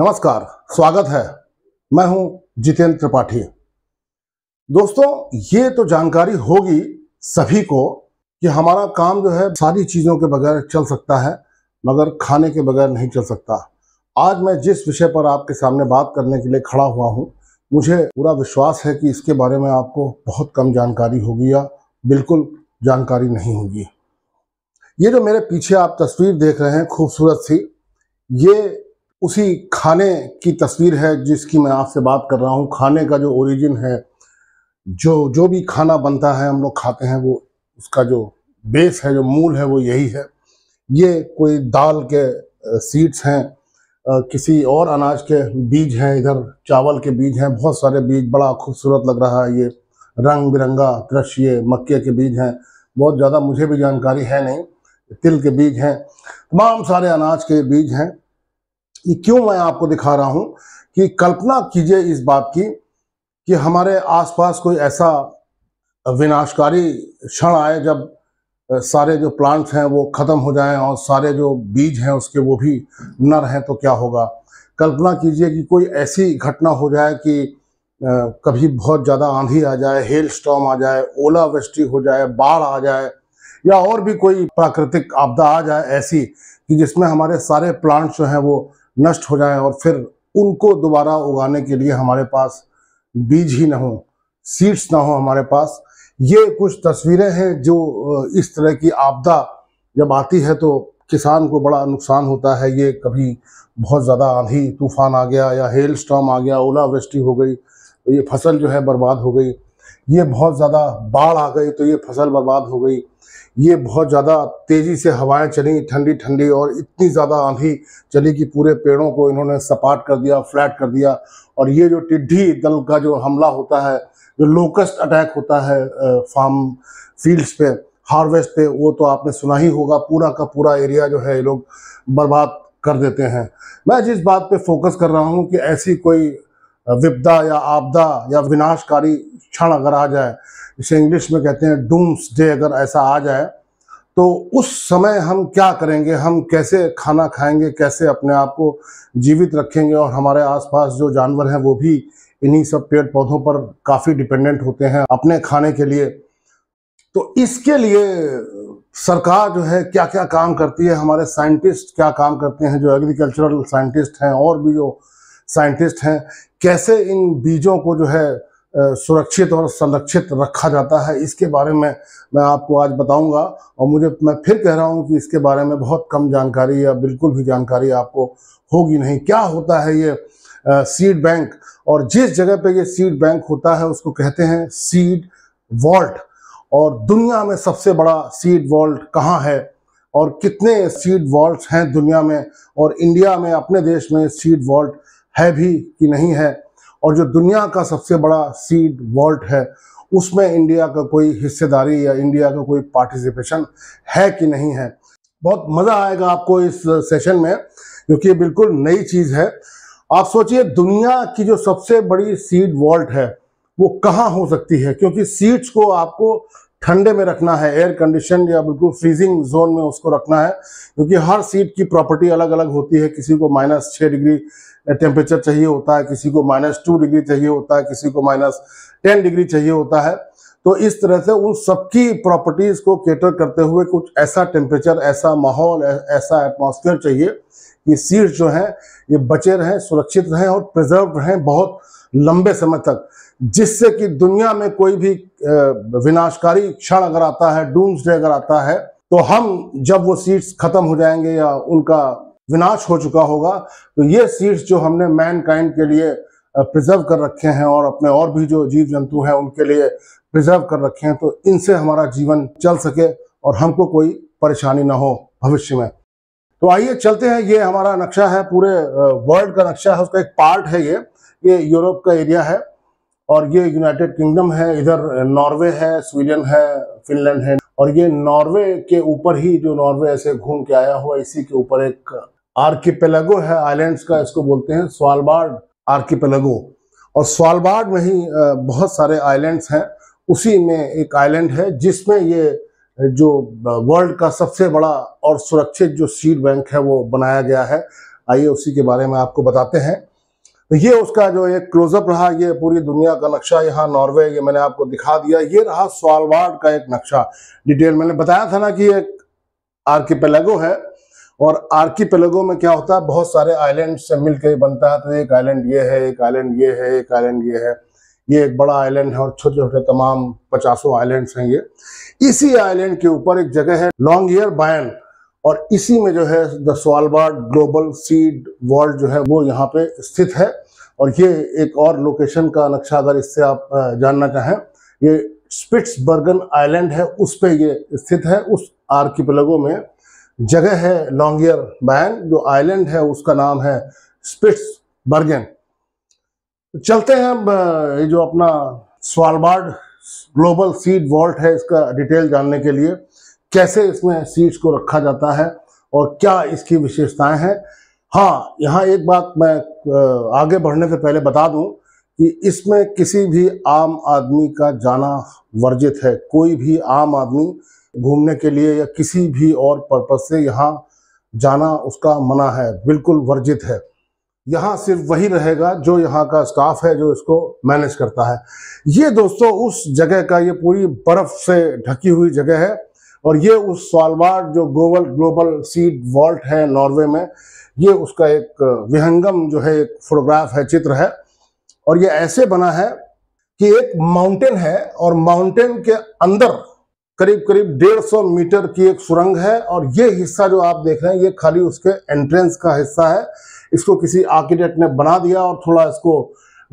नमस्कार स्वागत है मैं हूं जितेंद्र त्रिपाठी दोस्तों ये तो जानकारी होगी सभी को कि हमारा काम जो है सारी चीज़ों के बगैर चल सकता है मगर खाने के बगैर नहीं चल सकता आज मैं जिस विषय पर आपके सामने बात करने के लिए खड़ा हुआ हूँ मुझे पूरा विश्वास है कि इसके बारे में आपको बहुत कम जानकारी होगी या बिल्कुल जानकारी नहीं होगी ये जो मेरे पीछे आप तस्वीर देख रहे हैं खूबसूरत सी ये उसी खाने की तस्वीर है जिसकी मैं आपसे बात कर रहा हूँ खाने का जो ओरिजिन है जो जो भी खाना बनता है हम लोग खाते हैं वो उसका जो बेस है जो मूल है वो यही है ये कोई दाल के सीड्स हैं किसी और अनाज के बीज हैं इधर चावल के बीज हैं बहुत सारे बीज बड़ा खूबसूरत लग रहा है ये रंग बिरंगा दृश्य मक्के के बीज हैं बहुत ज़्यादा मुझे भी जानकारी है नहीं तिल के बीज हैं तमाम सारे अनाज के बीज हैं ये क्यों मैं आपको दिखा रहा हूं कि कल्पना कीजिए इस बात की कि हमारे आसपास कोई ऐसा विनाशकारी क्षण आए जब सारे जो प्लांट्स हैं वो ख़त्म हो जाएं और सारे जो बीज हैं उसके वो भी न रहें तो क्या होगा कल्पना कीजिए कि कोई ऐसी घटना हो जाए कि कभी बहुत ज़्यादा आंधी आ जाए हेल स्टॉम आ जाए ओलावृष्टि हो जाए बाढ़ आ जाए या और भी कोई प्राकृतिक आपदा आ जाए ऐसी कि जिसमें हमारे सारे प्लांट्स जो हैं वो नष्ट हो जाए और फिर उनको दोबारा उगाने के लिए हमारे पास बीज ही ना हो सीड्स ना हो हमारे पास ये कुछ तस्वीरें हैं जो इस तरह की आपदा जब आती है तो किसान को बड़ा नुकसान होता है ये कभी बहुत ज़्यादा आंधी तूफान आ गया या हेल स्टॉम आ गया ओलावृष्टि हो गई तो ये फसल जो है बर्बाद हो गई ये बहुत ज़्यादा बाढ़ आ गई तो ये फसल बर्बाद हो गई ये बहुत ज़्यादा तेज़ी से हवाएं चली ठंडी ठंडी और इतनी ज़्यादा आंधी चली कि पूरे पेड़ों को इन्होंने सपाट कर दिया फ्लैट कर दिया और ये जो टिड्डी दल का जो हमला होता है जो लोकस्ट अटैक होता है फार्म फील्ड्स पे हार्वेस्ट पे वो तो आपने सुना ही होगा पूरा का पूरा एरिया जो है ये लोग बर्बाद कर देते हैं मैं जिस बात पर फोकस कर रहा हूँ कि ऐसी कोई विपदा या आपदा या विनाशकारी क्षण अगर आ जाए जिसे इंग्लिश में कहते हैं डूम्स डे अगर ऐसा आ जाए तो उस समय हम क्या करेंगे हम कैसे खाना खाएंगे कैसे अपने आप को जीवित रखेंगे और हमारे आसपास जो जानवर हैं वो भी इन्हीं सब पेड़ पौधों पर काफ़ी डिपेंडेंट होते हैं अपने खाने के लिए तो इसके लिए सरकार जो है क्या क्या काम करती है हमारे साइंटिस्ट क्या काम करते हैं जो एग्रीकल्चरल साइंटिस्ट हैं और भी जो साइंटिस्ट हैं कैसे इन बीजों को जो है सुरक्षित और संरक्षित रखा जाता है इसके बारे में मैं आपको आज बताऊंगा और मुझे मैं फिर कह रहा हूं कि इसके बारे में बहुत कम जानकारी या बिल्कुल भी जानकारी आपको होगी नहीं क्या होता है ये सीड बैंक और जिस जगह पे ये सीड बैंक होता है उसको कहते हैं सीड वॉल्ट और दुनिया में सबसे बड़ा सीड वॉल्ट कहाँ है और कितने सीड वॉल्ट हैं दुनिया में और इंडिया में अपने देश में सीड वॉल्ट है भी कि नहीं है और जो दुनिया का सबसे बड़ा सीड वॉल्ट है उसमें इंडिया का कोई हिस्सेदारी या इंडिया का कोई पार्टिसिपेशन है कि नहीं है बहुत मज़ा आएगा आपको इस सेशन में क्योंकि ये बिल्कुल नई चीज़ है आप सोचिए दुनिया की जो सबसे बड़ी सीड वॉल्ट है वो कहाँ हो सकती है क्योंकि सीड्स को आपको ठंडे में रखना है एयर कंडीशन या बिल्कुल फ्रीजिंग जोन में उसको रखना है क्योंकि हर सीट की प्रॉपर्टी अलग अलग होती है किसी को माइनस छः डिग्री टेम्परेचर चाहिए होता है किसी को माइनस टू डिग्री चाहिए होता है किसी को माइनस टेन डिग्री चाहिए होता है तो इस तरह से उन सबकी प्रॉपर्टीज़ को केटर करते हुए कुछ ऐसा टेम्परेचर ऐसा माहौल ऐसा एटमोसफियर चाहिए कि सीट जो हैं ये बचे रहें सुरक्षित रहें और प्रिजर्व रहें बहुत लंबे समय तक जिससे कि दुनिया में कोई भी विनाशकारी क्षण अगर आता है डूम्स डे अगर आता है तो हम जब वो सीट्स खत्म हो जाएंगे या उनका विनाश हो चुका होगा तो ये सीड्स जो हमने मैनकाइंड के लिए प्रिजर्व कर रखे हैं और अपने और भी जो जीव जंतु हैं उनके लिए प्रिजर्व कर रखे हैं तो इनसे हमारा जीवन चल सके और हमको कोई परेशानी ना हो भविष्य में तो आइए चलते हैं ये हमारा नक्शा है पूरे वर्ल्ड का नक्शा है उसका एक पार्ट है ये ये यूरोप का एरिया है और ये यूनाइटेड किंगडम है इधर नॉर्वे है स्वीडन है फिनलैंड है और ये नॉर्वे के ऊपर ही जो नॉर्वे ऐसे घूम के आया हुआ इसी के ऊपर एक आर्किपेलागो है आइलैंड्स का इसको बोलते हैं स्वालबार्ड आर्किपेलागो और स्वालबार्ड में ही बहुत सारे आइलैंड्स हैं उसी में एक आइलैंड है जिसमें ये जो वर्ल्ड का सबसे बड़ा और सुरक्षित जो सीड बैंक है वो बनाया गया है आइए उसी के बारे में आपको बताते हैं तो ये उसका जो एक क्लोजअप रहा ये पूरी दुनिया का नक्शा यहाँ नॉर्वे ये मैंने आपको दिखा दिया ये रहा स्वालवार्ड का एक नक्शा डिटेल मैंने बताया था ना कि एक आर्किपेलेगो है और आर्किपेलेगो में क्या होता है बहुत सारे आइलैंड से मिलकर बनता है तो एक आइलैंड ये है एक आइलैंड ये है एक आइलैंड ये है ये एक बड़ा आइलैंड है और छोटे छोटे तमाम पचासों आइलैंड्स हैं ये इसी आइलैंड के ऊपर एक जगह है लॉन्ग ईयर बायन और इसी में जो है the Svalbard global seed vault जो है वो यहाँ पे स्थित है और ये एक और लोकेशन का नक्शा अगर इससे आप जानना चाहें ये स्पिट्स बर्गन आइलैंड है उस पे ये स्थित है उस आर्किपेलागो में जगह है लॉन्गियर बैन जो आइलैंड है उसका नाम है स्पिट्स बर्गन चलते हैं अब ये जो अपना स्वालबार्ड ग्लोबल सीड वॉल्ट है इसका डिटेल जानने के लिए कैसे इसमें सीड्स को रखा जाता है और क्या इसकी विशेषताएं हैं हाँ यहाँ एक बात मैं आगे बढ़ने से पहले बता दूं कि इसमें किसी भी आम आदमी का जाना वर्जित है कोई भी आम आदमी घूमने के लिए या किसी भी और पर्पज से यहाँ जाना उसका मना है बिल्कुल वर्जित है यहाँ सिर्फ वही रहेगा जो यहाँ का स्टाफ है जो इसको मैनेज करता है ये दोस्तों उस जगह का ये पूरी बर्फ से ढकी हुई जगह है और ये उस सॉलवार जो गोवल ग्लोबल सीड वॉल्ट है नॉर्वे में ये उसका एक विहंगम जो है एक फोटोग्राफ है चित्र है और ये ऐसे बना है कि एक माउंटेन है और माउंटेन के अंदर करीब करीब डेढ़ सौ मीटर की एक सुरंग है और ये हिस्सा जो आप देख रहे हैं ये खाली उसके एंट्रेंस का हिस्सा है इसको किसी आर्किटेक्ट ने बना दिया और थोड़ा इसको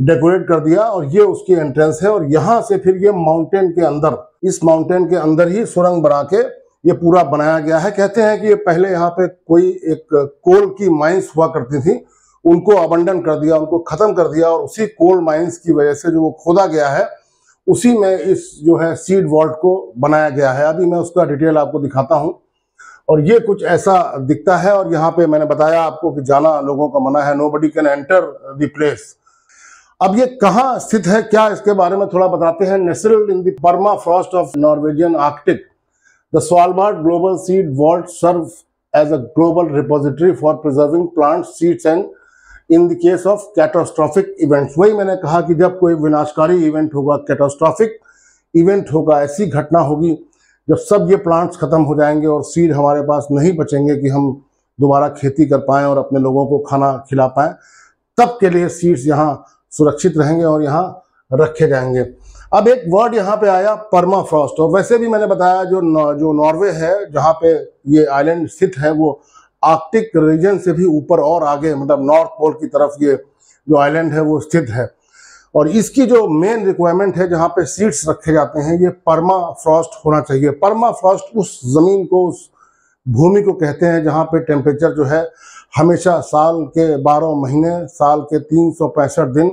डेकोरेट कर दिया और ये उसकी एंट्रेंस है और यहाँ से फिर ये माउंटेन के अंदर इस माउंटेन के अंदर ही सुरंग बना के ये पूरा बनाया गया है कहते हैं कि ये पहले यहाँ पे कोई एक कोल की माइंस हुआ करती थी उनको अबंडन कर दिया उनको खत्म कर दिया और उसी कोल माइंस की वजह से जो वो खोदा गया है उसी में इस जो है सीड वॉल्ट को बनाया गया है अभी मैं उसका डिटेल आपको दिखाता हूँ और ये कुछ ऐसा दिखता है और यहाँ पे मैंने बताया आपको कि जाना लोगों का मना है nobody can enter the place अब ये कहाँ स्थित है क्या इसके बारे में थोड़ा बताते हैं नेसल्ड इन दर्मा perma of Norwegian Arctic the Svalbard global seed vault serve as a global repository for preserving plant seeds and in the case of कैटोस्ट्रॉफिक events वही मैंने कहा कि जब कोई विनाशकारी इवेंट होगा कैटोस्ट्रॉफिक इवेंट होगा ऐसी घटना होगी जब सब ये प्लांट्स खत्म हो जाएंगे और सीड हमारे पास नहीं बचेंगे कि हम दोबारा खेती कर पाएं और अपने लोगों को खाना खिला पाएं तब के लिए सीड्स यहाँ सुरक्षित रहेंगे और यहाँ रखे जाएंगे अब एक वर्ड यहाँ पे आया परमा फ्रॉस्ट और वैसे भी मैंने बताया जो जो नॉर्वे है जहाँ पे ये आइलैंड स्थित है वो आर्कटिक रीजन से भी ऊपर और आगे मतलब नॉर्थ पोल की तरफ ये जो आइलैंड है वो स्थित है और इसकी जो मेन रिक्वायरमेंट है जहाँ पे सीड्स रखे जाते हैं ये परमा फ्रॉस्ट होना चाहिए परमा फ्रॉस्ट उस ज़मीन को उस भूमि को कहते हैं जहाँ पे टेम्परेचर जो है हमेशा साल के 12 महीने साल के तीन दिन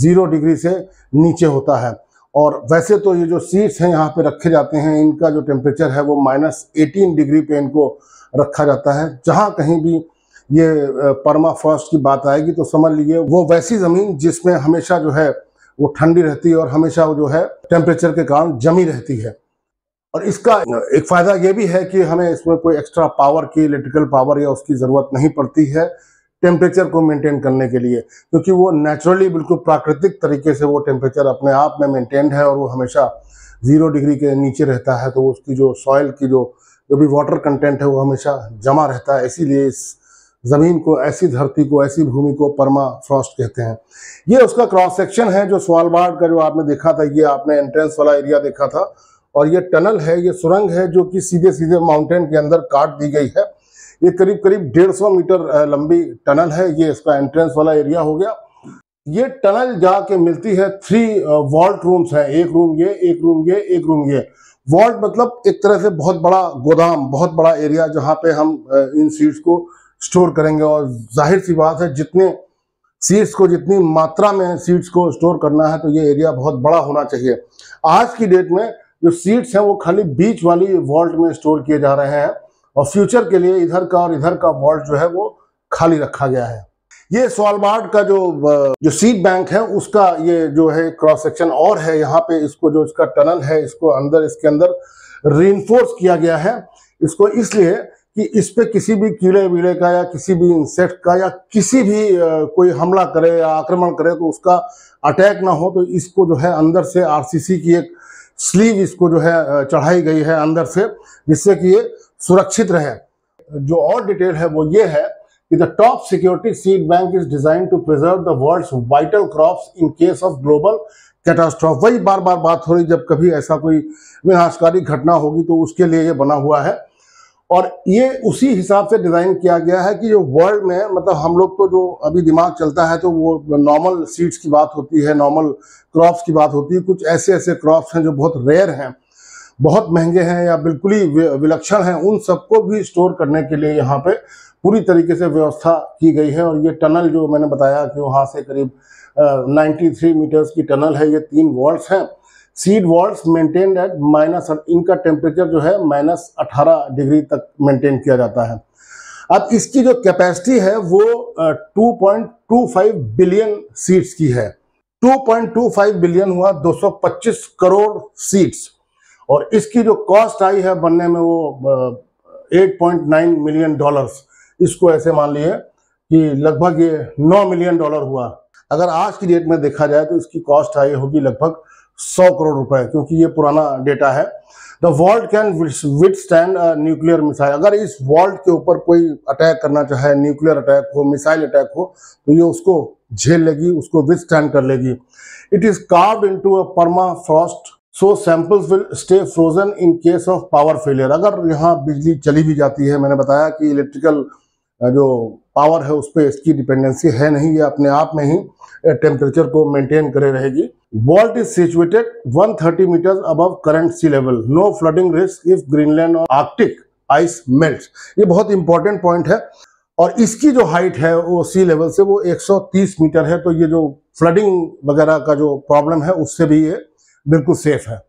ज़ीरो डिग्री से नीचे होता है और वैसे तो ये जो सीट्स हैं यहाँ पे रखे जाते हैं इनका जो टेम्परेचर है वो माइनस एटीन डिग्री पे इनको रखा जाता है जहाँ कहीं भी ये परमा फर्स्ट की बात आएगी तो समझ लीजिए वो वैसी ज़मीन जिसमें हमेशा जो है वो ठंडी रहती है और हमेशा वो जो है टेम्परेचर के कारण जमी रहती है और इसका एक फायदा यह भी है कि हमें इसमें कोई एक्स्ट्रा पावर की इलेक्ट्रिकल पावर या उसकी ज़रूरत नहीं पड़ती है टेम्परेचर को मेंटेन करने के लिए क्योंकि वो नेचुरली बिल्कुल प्राकृतिक तरीके से वो टेम्परेचर अपने आप में मेंटेन्ड है और वो हमेशा ज़ीरो डिग्री के नीचे रहता है तो उसकी जो सॉइल की जो जो भी वाटर कंटेंट है वो हमेशा जमा रहता है इसीलिए इस ज़मीन को ऐसी धरती को ऐसी भूमि को परमा फ्रॉस्ट कहते हैं ये उसका क्रॉस सेक्शन है जो सवालबाड़ का जो आपने देखा था ये आपने एंट्रेंस वाला एरिया देखा था और ये टनल है ये सुरंग है जो कि सीधे सीधे माउंटेन के अंदर काट दी गई है ये करीब करीब 150 मीटर लंबी टनल है ये इसका एंट्रेंस वाला एरिया हो गया ये टनल जाके मिलती है थ्री वॉल्ट रूम्स हैं एक रूम ये एक रूम ये एक रूम ये वॉल्ट मतलब एक तरह से बहुत बड़ा गोदाम बहुत बड़ा एरिया जहाँ पे हम इन सीड्स को स्टोर करेंगे और जाहिर सी बात है जितने सीड्स को जितनी मात्रा में सीड्स को स्टोर करना है तो ये एरिया बहुत बड़ा होना चाहिए आज की डेट में जो सीट्स हैं वो खाली बीच वाली वॉल्ट में स्टोर किए जा रहे हैं और फ्यूचर के लिए इधर का और इधर का वॉल्ट जो है वो खाली रखा गया है ये सोलबार्ड का जो जो सीट बैंक है उसका ये जो है क्रॉस सेक्शन और है यहाँ पे इसको जो इसका टनल है इसको अंदर इसके अंदर रीनफोर्स किया गया है इसको इसलिए कि इस पे किसी भी कीड़े वीड़े का या किसी भी इंसेक्ट का या किसी भी कोई हमला करे या आक्रमण करे तो उसका अटैक ना हो तो इसको जो है अंदर से आरसीसी की एक स्लीव इसको जो है चढ़ाई गई है अंदर से जिससे कि ये सुरक्षित रहे जो और डिटेल है वो ये है कि the top security seed bank is design to preserve the world's vital crops in case of global catastrophe वही बार बार बात हो रही जब कभी ऐसा कोई विनाशकारी घटना होगी तो उसके लिए ये बना हुआ है और ये उसी हिसाब से डिज़ाइन किया गया है कि जो वर्ल्ड में मतलब हम लोग तो जो अभी दिमाग चलता है तो वो नॉर्मल सीड्स की बात होती है नॉर्मल क्रॉप्स की बात होती है कुछ ऐसे ऐसे क्रॉप्स हैं जो बहुत रेयर हैं बहुत महंगे हैं या बिल्कुल ही विलक्षण हैं उन सबको भी स्टोर करने के लिए यहाँ पर पूरी तरीके से व्यवस्था की गई है और ये टनल जो मैंने बताया कि वहाँ से करीब नाइन्टी थ्री मीटर्स की टनल है ये तीन वर्ल्ड्स हैं seed vaults maintain at minus इनका टेम्परेचर जो है माइनस अठारह डिग्री तक मेंटेन किया जाता है अब इसकी जो कैपेसिटी है वो 2.25 बिलियन सीड्स की है 2.25 बिलियन हुआ 225 करोड़ सीड्स और इसकी जो कॉस्ट आई है बनने में वो 8.9 मिलियन डॉलर्स इसको ऐसे मान लिए कि लगभग ये 9 मिलियन डॉलर हुआ अगर आज की डेट में देखा जाए तो इसकी कॉस्ट आई होगी लगभग सौ करोड़ रुपए क्योंकि ये पुराना डेटा है the vault can withstand nuclear missile अगर इस वर्ल्ड के ऊपर कोई अटैक करना चाहे न्यूक्लियर अटैक हो मिसाइल अटैक हो तो ये उसको झेल लेगी उसको विथ स्टैंड कर लेगी it is carve into a permafrost so samples will stay frozen in case of power failure अगर यहाँ बिजली चली भी जाती है मैंने बताया कि इलेक्ट्रिकल जो पावर है उस पर इसकी डिपेंडेंसी है नहीं ये अपने आप में ही टेम्परेचर को मेंटेन करे रहेगी vault is situated 130 meter above current sea level no flooding risk if Greenland और आर्कटिक आइस मेल्ट ये बहुत इंपॉर्टेंट पॉइंट है और इसकी जो हाइट है वो सी लेवल से वो 130 मीटर है तो ये जो फ्लडिंग वगैरह का जो प्रॉब्लम है उससे भी ये बिल्कुल सेफ है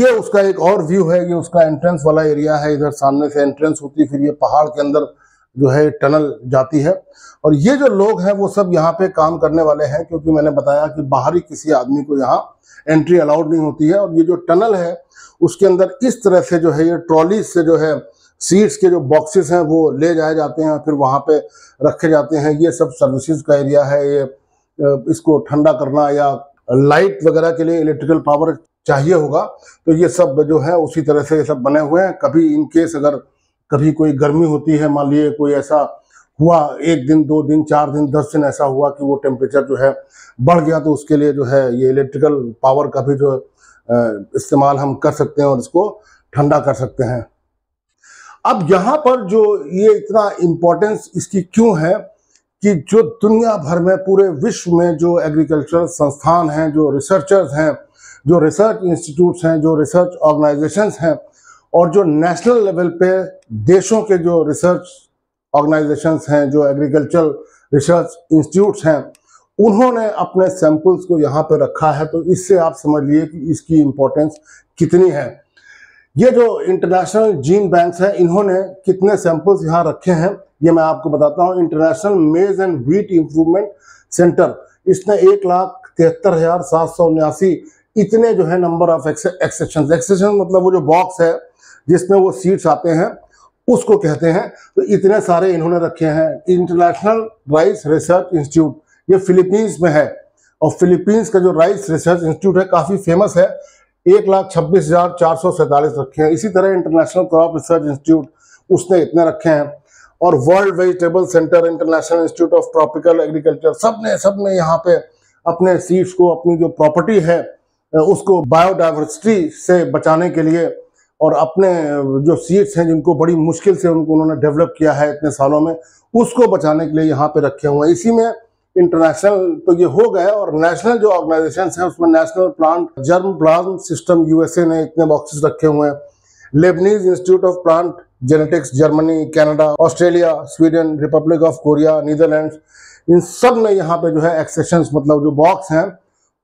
ये उसका एक और व्यू है ये उसका एंट्रेंस वाला एरिया है इधर सामने से एंट्रेंस होती है फिर ये पहाड़ के अंदर जो है टनल जाती है और ये जो लोग हैं वो सब यहाँ पे काम करने वाले हैं क्योंकि मैंने बताया कि बाहरी किसी आदमी को यहाँ एंट्री अलाउड नहीं होती है और ये जो टनल है उसके अंदर इस तरह से जो है ये ट्रॉली से जो है सीट्स के जो बॉक्सेस हैं वो ले जाए जाते हैं फिर वहाँ पे रखे जाते हैं ये सब सर्विसेज का एरिया है ये इसको ठंडा करना या लाइट वगैरह के लिए इलेक्ट्रिकल पावर चाहिए होगा तो ये सब जो है उसी तरह से ये सब बने हुए हैं कभी इन केस अगर कभी कोई गर्मी होती है मान लीजिए कोई ऐसा हुआ एक दिन दो दिन चार दिन दस दिन ऐसा हुआ कि वो टेम्परेचर जो है बढ़ गया तो उसके लिए जो है ये इलेक्ट्रिकल पावर का भी जो इस्तेमाल हम कर सकते हैं और इसको ठंडा कर सकते हैं अब यहाँ पर जो ये इतना इम्पोर्टेंस इसकी क्यों है कि जो दुनिया भर में पूरे विश्व में जो एग्रीकल्चर संस्थान हैं जो रिसर्चर्स हैं जो रिसर्च इंस्टीट्यूट्स हैं जो रिसर्च ऑर्गेनाइजेशंस हैं और जो नेशनल लेवल पे देशों के जो रिसर्च ऑर्गेनाइजेशंस हैं जो एग्रीकल्चर रिसर्च इंस्टीट्यूट्स हैं उन्होंने अपने सैंपल्स को यहाँ पर रखा है तो इससे आप समझ लिए कि इसकी इम्पोर्टेंस कितनी है ये जो इंटरनेशनल जीन बैंक्स हैं इन्होंने कितने सैंपल्स यहाँ रखे हैं ये मैं आपको बताता हूँ इंटरनेशनल मेज एंड व्हीट इम्प्रूवमेंट सेंटर इसने एक लाख तिहत्तर हजार सात सौ उन्यासी इतने जो है नंबर ऑफ एक्सेशन एक्सेशन मतलब वो जो बॉक्स है जिसमें वो सीड्स आते हैं उसको कहते हैं तो इतने सारे इन्होंने रखे हैं इंटरनेशनल राइस रिसर्च इंस्टीट्यूट ये फिलीपींस में है और फिलीपींस का जो राइस रिसर्च इंस्टीट्यूट है काफ़ी फेमस है एक लाख छब्बीस हजार चार सौ सैंतालीस रखे हैं इसी तरह इंटरनेशनल क्रॉप रिसर्च इंस्टीट्यूट उसने इतने रखे हैं और World Vegetable Center International Institute of Tropical Agriculture सब ने सब ने यहाँ पे अपने सीड्स को अपनी जो प्रॉपर्टी है उसको बायोडाइवर्सिटी से बचाने के लिए और अपने जो सीट्स हैं जिनको बड़ी मुश्किल से उनको उन्होंने डेवलप किया है इतने सालों में उसको बचाने के लिए यहाँ पे रखे हुए हैं इसी में इंटरनेशनल तो ये हो गया और नेशनल जो ऑर्गेनाइजेशन हैं उसमें National Plant germplasm System USA ने इतने बॉक्सेस रखे हुए हैं Leibniz Institute of Plant Genetics Germany Canada Australia Sweden Republic of Korea Netherlands इन सब ने यहाँ पे जो है एक्सेशन मतलब जो बॉक्स हैं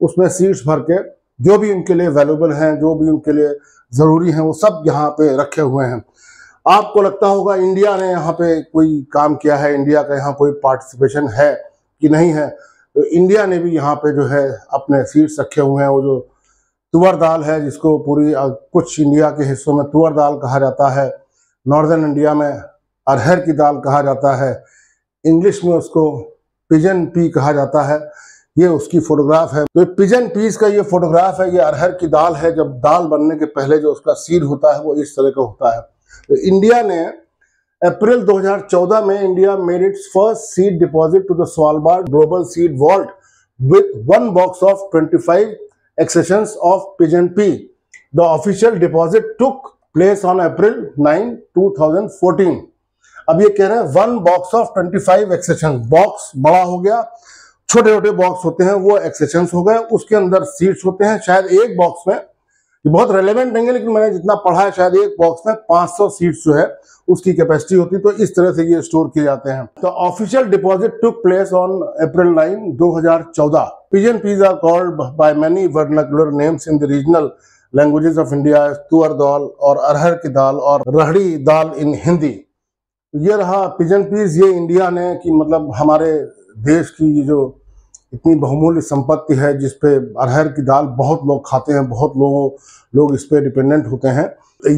उसमें सीट्स भर के जो भी उनके लिए वैल्यूबल हैं जो भी उनके लिए ज़रूरी हैं वो सब यहाँ पे रखे हुए हैं आपको लगता होगा इंडिया ने यहाँ पे कोई काम किया है इंडिया का यहाँ कोई पार्टिसिपेशन है कि नहीं है तो इंडिया ने भी यहाँ पे जो है अपने सीट्स रखे हुए हैं वो जो तुअर दाल है जिसको पूरी कुछ इंडिया के हिस्सों में तुअर दाल कहा जाता है नॉर्दर्न इंडिया में अरहर की दाल कहा जाता है इंग्लिश में उसको पिजन पी कहा जाता है ये उसकी फोटोग्राफ है तो पिजन पीस का ये फोटोग्राफ है ये अरहर की दाल है जब दाल बनने के पहले जो उसका सीड होता है वो इस तरह का होता है तो इंडिया ने अप्रैल 2014 में India made its first seed deposit to the Svalbard global seed vault with one box of 25 accession of pigeon pea the official deposit took place on April 9, 2014. अब ये कह रहे हैं one box of 25 accession box बड़ा हो गया छोटे छोटे बॉक्स होते हैं वो एक्सेशन हो गए उसके अंदर सीट्स होते हैं शायद एक बॉक्स में ये बहुत रेलेवेंट नहीं है लेकिन मैंने जितना पढ़ा है शायद एक बॉक्स में 500 सीट्स जो है उसकी कैपेसिटी होती तो इस तरह से ये स्टोर किए जाते हैं तो official deposit took place on April 9 2014 pigeon peas are called by many vernacular names in the regional languages of India tuar dal और अरहर की दाल और रहड़ी दाल इन हिंदी ये रहा पिजन पीज ये इंडिया ने कि मतलब हमारे देश की ये जो इतनी बहुमूल्य संपत्ति है जिस पे अरहर की दाल बहुत लोग खाते हैं बहुत लोगों लोग इस पे डिपेंडेंट होते हैं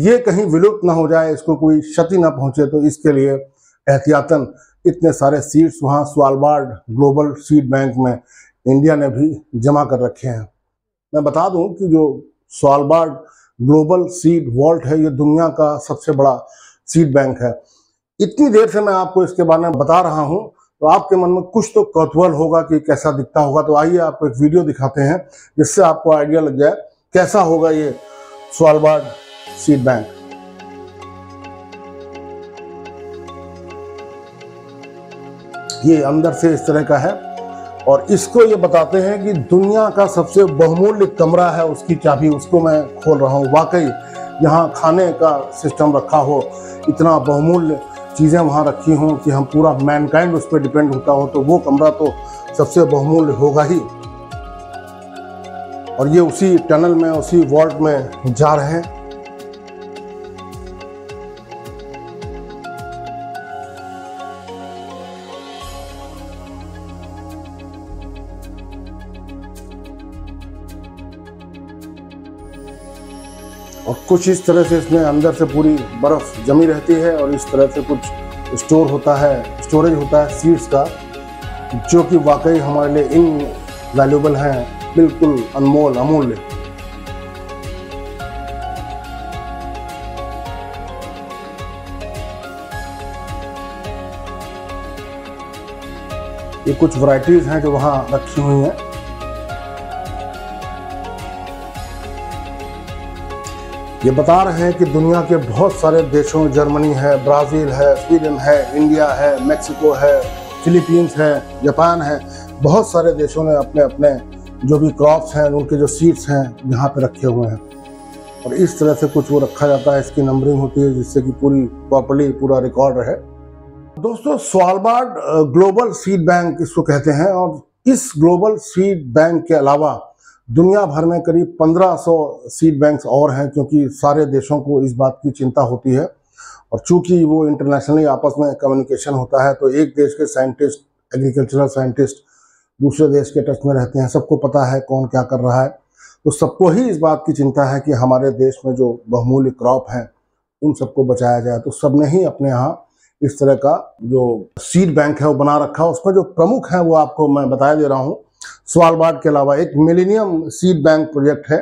ये कहीं विलुप्त ना हो जाए इसको कोई क्षति ना पहुंचे तो इसके लिए एहतियातन इतने सारे सीड्स वहाँ स्वालबार्ड ग्लोबल सीड बैंक में इंडिया ने भी जमा कर रखे हैं मैं बता दूँ कि जो स्वालबार्ड ग्लोबल सीड वॉल्ट है ये दुनिया का सबसे बड़ा सीड बैंक है इतनी देर से मैं आपको इसके बारे में बता रहा हूँ तो आपके मन में कुछ तो कौतूहल होगा कि कैसा दिखता होगा तो आइए आपको एक वीडियो दिखाते हैं जिससे आपको आइडिया लग जाए कैसा होगा ये स्वालबार्ड सीड बैंक ये अंदर से इस तरह का है और इसको ये बताते हैं कि दुनिया का सबसे बहुमूल्य कमरा है उसकी चाबी उसको मैं खोल रहा हूँ वाकई यहाँ खाने का सिस्टम रखा हो इतना बहुमूल्य चीज़ें वहाँ रखी हों कि हम पूरा मैनकाइंड उस पर डिपेंड होता हो तो वो कमरा तो सबसे बहुमूल्य होगा ही और ये उसी टनल में उसी वॉल्ट में जा रहे हैं कुछ इस तरह से इसमें अंदर से पूरी बर्फ़ जमी रहती है और इस तरह से कुछ स्टोर होता है स्टोरेज होता है सीड्स का जो कि वाकई हमारे लिए इन वैल्यूबल हैं बिल्कुल अनमोल अमूल्य ये कुछ वैरायटीज़ हैं जो वहाँ रखी हुई हैं ये बता रहे हैं कि दुनिया के बहुत सारे देशों जर्मनी है ब्राज़ील है स्वीडन है इंडिया है मेक्सिको है फिलीपींस है जापान है बहुत सारे देशों ने अपने अपने जो भी क्रॉप्स हैं उनके जो सीड्स हैं यहाँ पे रखे हुए हैं और इस तरह से कुछ वो रखा जाता है इसकी नंबरिंग होती है जिससे कि पूरी प्रॉपरली पूरा रिकॉर्ड रहे दोस्तों स्वालबार्ड ग्लोबल सीड बैंक इसको कहते हैं और इस ग्लोबल सीड बैंक के अलावा दुनिया भर में करीब 1500 सीड बैंक्स और हैं क्योंकि सारे देशों को इस बात की चिंता होती है और चूंकि वो इंटरनेशनली आपस में कम्युनिकेशन होता है तो एक देश के साइंटिस्ट एग्रीकल्चरल साइंटिस्ट दूसरे देश के टच में रहते हैं सबको पता है कौन क्या कर रहा है तो सबको ही इस बात की चिंता है कि हमारे देश में जो बहुमूल्य क्रॉप हैं उन सबको बचाया जाए तो सब ने ही अपने यहाँ इस तरह का जो सीड बैंक है वो बना रखा है उसमें जो प्रमुख हैं वो आपको मैं बताया दे रहा हूँ स्वालबार्ड के अलावा एक मिलेनियम सीड बैंक प्रोजेक्ट है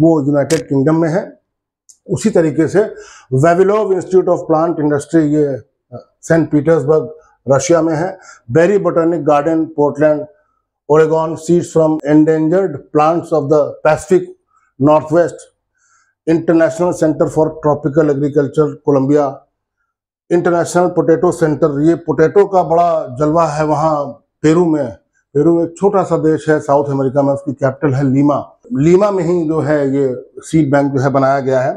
वो यूनाइटेड किंगडम में है उसी तरीके से Vavilov Institute of Plant Industry ये सेंट पीटर्सबर्ग रशिया में है Berry Botanic Garden Portland Oregon seeds from endangered plants of the Pacific North West International Center for Tropical Agriculture Colombia International Potato Center ये potato का बड़ा जलवा है वहाँ Peru में पेरू एक छोटा सा देश है साउथ अमेरिका में उसकी कैपिटल है लीमा लीमा में ही जो है ये सीड बैंक जो है बनाया गया है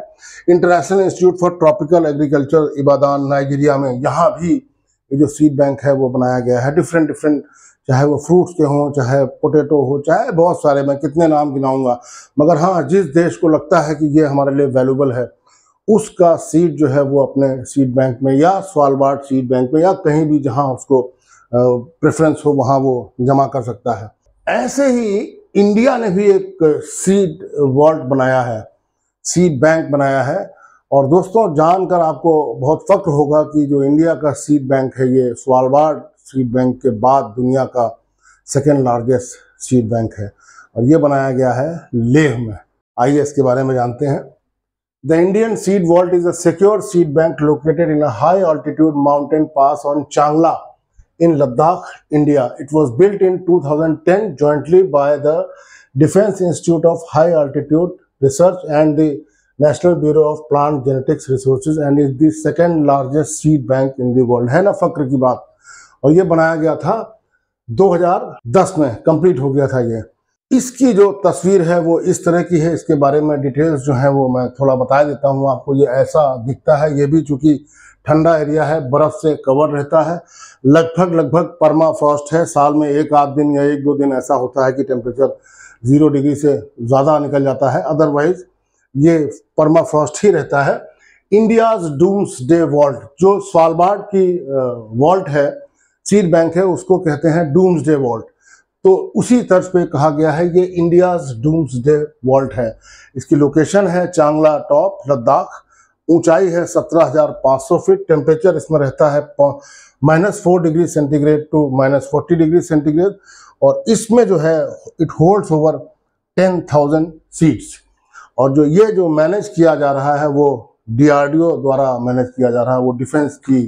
International Institute for Tropical Agriculture Ibadan Nigeria में यहाँ भी ये जो सीड बैंक है वो बनाया गया है डिफरेंट डिफरेंट चाहे वो फ्रूट्स के हों चाहे पोटैटो हो चाहे बहुत सारे मैं कितने नाम गिनाऊंगा मगर हाँ जिस देश को लगता है कि ये हमारे लिए वैल्यूबल है उसका सीड जो है वो अपने सीड बैंक में या स्वालबार्ड सीड बैंक में या कहीं भी जहाँ उसको प्रेफरेंस हो वहाँ वो जमा कर सकता है ऐसे ही इंडिया ने भी एक सीड वॉल्ट बनाया है सीड बैंक बनाया है और दोस्तों जानकर आपको बहुत फक्र होगा कि जो इंडिया का सीड बैंक है ये स्वालबार्ड सीड बैंक के बाद दुनिया का सेकेंड लार्जेस्ट सीड बैंक है और ये बनाया गया है लेह में आइए इसके बारे में जानते हैं the Indian seed vault is a secure seed bank located in a high altitude mountain pass on Changla in Ladakh, India. It was built in 2010 jointly by the Defence Institute of High Altitude Research and the National Bureau of Plant Genetics Resources and is the second largest seed bank in the world. है ना फक्र की बात और ये बनाया गया था 2010 में कंप्लीट हो गया था ये इसकी जो तस्वीर है वो इस तरह की है इसके बारे में डिटेल्स जो है वो मैं थोड़ा बता देता हूँ आपको ये ऐसा दिखता है ये भी चूंकि ठंडा एरिया है बर्फ से कवर रहता है लगभग लगभग परमा फ्रॉस्ट है साल में एक आध दिन या एक दो दिन ऐसा होता है कि टेम्परेचर ज़ीरो डिग्री से ज़्यादा निकल जाता है अदरवाइज ये परमा फ्रॉस्ट ही रहता है इंडियाज डूम्स डे वॉल्ट जो स्वालबार्ड की वॉल्ट है सीड बैंक है उसको कहते हैं डूम्स डे वॉल्ट तो उसी तर्ज पे कहा गया है ये इंडियाज डूम्स डे वॉल्ट है इसकी लोकेशन है चांगला टॉप लद्दाख ऊंचाई है 17,500 फीट टेम्परेचर इसमें रहता है minus four degree centigrade to minus forty degree centigrade और इसमें जो है इट होल्ड्स ओवर 10,000 सीट्स और जो ये जो मैनेज किया जा रहा है वो डीआरडीओ द्वारा मैनेज किया जा रहा है वो डिफेंस की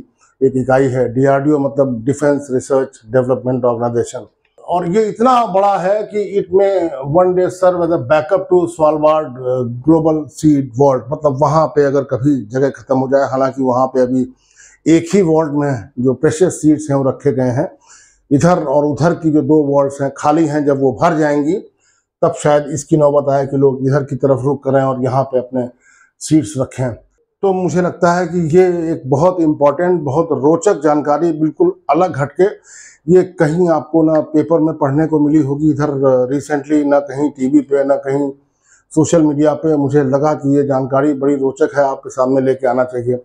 एक इकाई है डीआरडीओ मतलब डिफेंस रिसर्च डेवलपमेंट ऑर्गेनाइजेशन और ये इतना बड़ा है कि it may one day serve as a backup to Svalbard global seed vault मतलब वहाँ पे अगर कभी जगह ख़त्म हो जाए हालांकि वहाँ पे अभी एक ही वर्ल्ड में जो प्रेशियस सीड्स हैं वो रखे गए हैं इधर और उधर की जो दो वर्ल्ड्स हैं खाली हैं जब वो भर जाएंगी तब शायद इसकी नौबत आए कि लोग इधर की तरफ रुख करें और यहाँ पे अपने सीड्स रखें तो मुझे लगता है कि ये एक बहुत इम्पॉर्टेंट बहुत रोचक जानकारी बिल्कुल अलग हटके ये कहीं आपको ना पेपर में पढ़ने को मिली होगी इधर रिसेंटली ना कहीं टीवी पे ना कहीं सोशल मीडिया पे मुझे लगा कि ये जानकारी बड़ी रोचक है आपके सामने लेके आना चाहिए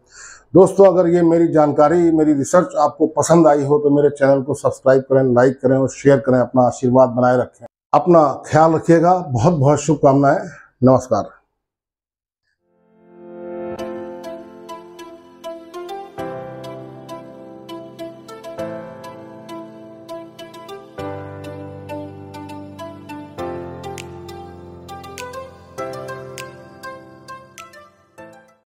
दोस्तों अगर ये मेरी जानकारी मेरी रिसर्च आपको पसंद आई हो तो मेरे चैनल को सब्सक्राइब करें लाइक करें और शेयर करें अपना आशीर्वाद बनाए रखें अपना ख्याल रखिएगा बहुत बहुत शुभकामनाएं नमस्कार